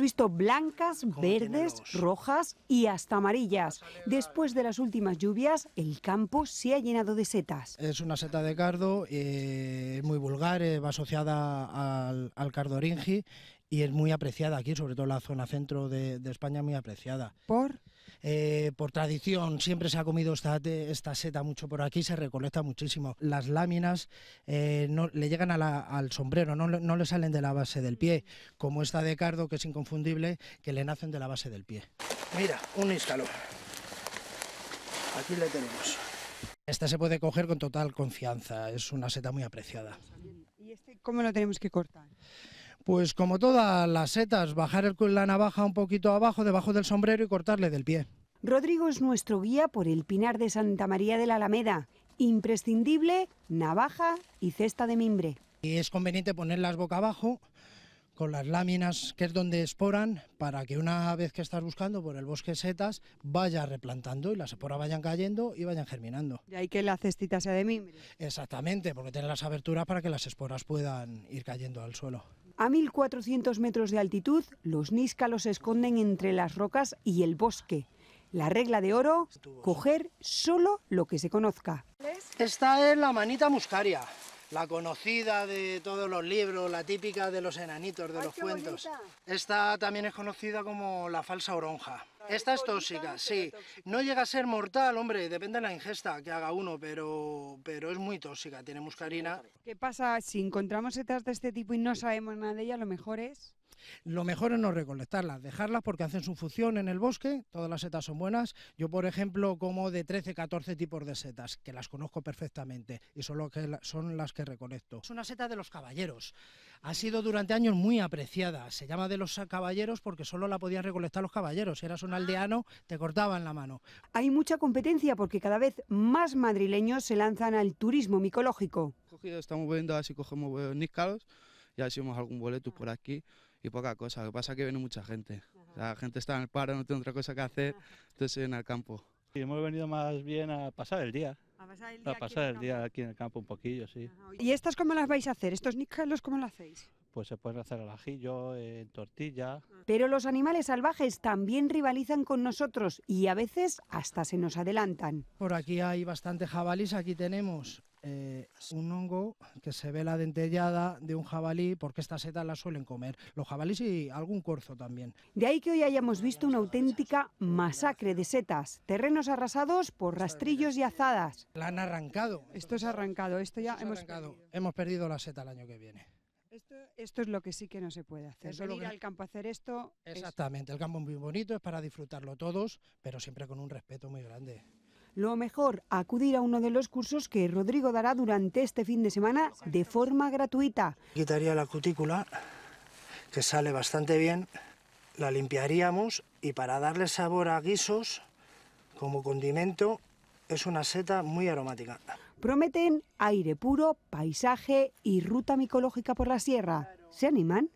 visto blancas, verdes, rojas y hasta amarillas. Después de las últimas lluvias, el campo se ha llenado de setas. Es una seta de cardo, eh, muy vulgar, eh, va asociada al, cardo oringi y es muy apreciada aquí, sobre todo en la zona centro de, España, muy apreciada. ¿Por? Eh, por tradición siempre se ha comido esta, esta seta mucho por aquí, se recolecta muchísimo. Las láminas eh, no, le llegan al sombrero, no, le salen de la base del pie, como esta de cardo que es inconfundible, que le nacen de la base del pie. Mira, un escalón, Aquí la tenemos. Esta se puede coger con total confianza, es una seta muy apreciada. ¿Y este cómo lo tenemos que cortar? Pues como todas las setas, bajar la navaja un poquito abajo, debajo del sombrero y cortarle del pie. Rodrigo es nuestro guía por el Pinar de Santa María de la Alameda. Imprescindible, navaja y cesta de mimbre. Y es conveniente ponerlas boca abajo con las láminas que es donde esporan para que una vez que estás buscando por el bosque setas vaya replantando y las esporas vayan cayendo y vayan germinando. Y hay que la cestita sea de mimbre. Exactamente, porque tiene las aberturas para que las esporas puedan ir cayendo al suelo. A 1.400 metros de altitud, los níscalos se esconden entre las rocas y el bosque. La regla de oro, coger solo lo que se conozca. Esta es la manita muscaria la conocida de todos los libros, la típica de los enanitos, de los cuentos. Esta también es conocida como la falsa oronja. Esta es tóxica, sí. No llega a ser mortal, hombre, depende de la ingesta que haga uno, pero, pero es muy tóxica, tiene muscarina. ¿Qué pasa si encontramos setas de este tipo y no sabemos nada de ella? Lo mejor es... Lo mejor es no recolectarlas, dejarlas porque hacen su función en el bosque, todas las setas son buenas. Yo, por ejemplo, como de 13, 14 tipos de setas, que las conozco perfectamente y son, que, son las que recolecto. Es una seta de los caballeros, ha sido durante años muy apreciada, se llama de los caballeros porque solo la podían recolectar los caballeros, si eras un aldeano te cortaban la mano. Hay mucha competencia porque cada vez más madrileños se lanzan al turismo micológico. Estamos viendo así cogemos nícalos y hicimos algún boleto por aquí poca cosa. Lo que pasa es que viene mucha gente. la gente está en el paro, no tiene otra cosa que hacer, entonces se viene al campo. Y hemos venido más bien a pasar el día. A pasar el día, aquí, en el campo un poquillo, sí. ¿Y estas cómo las vais a hacer? ¿Estos níquelos cómo lo hacéis? Pues se pueden hacer al ajillo, eh, en tortilla. Ah. Pero los animales salvajes también rivalizan con nosotros y a veces hasta se nos adelantan. Por aquí hay bastante jabalís, aquí tenemos eh, un hongo que se ve la dentellada de un jabalí, porque estas setas las suelen comer los jabalíes y algún corzo también. De ahí que hoy hayamos visto una auténtica masacre de setas, terrenos arrasados por rastrillos y azadas. La han arrancado. Esto es arrancado, esto ya hemos Hemos perdido la seta el año que viene. Esto, es lo que sí que no se puede hacer. Venir al campo a hacer esto. Exactamente, el campo es muy bonito, es para disfrutarlo todos, pero siempre con un respeto muy grande. Lo mejor, acudir a uno de los cursos que Rodrigo dará durante este fin de semana de forma gratuita. Quitaría la cutícula, que sale bastante bien, la limpiaríamos y para darle sabor a guisos, como condimento, es una seta muy aromática. Prometen aire puro, paisaje y ruta micológica por la sierra. ¿Se animan?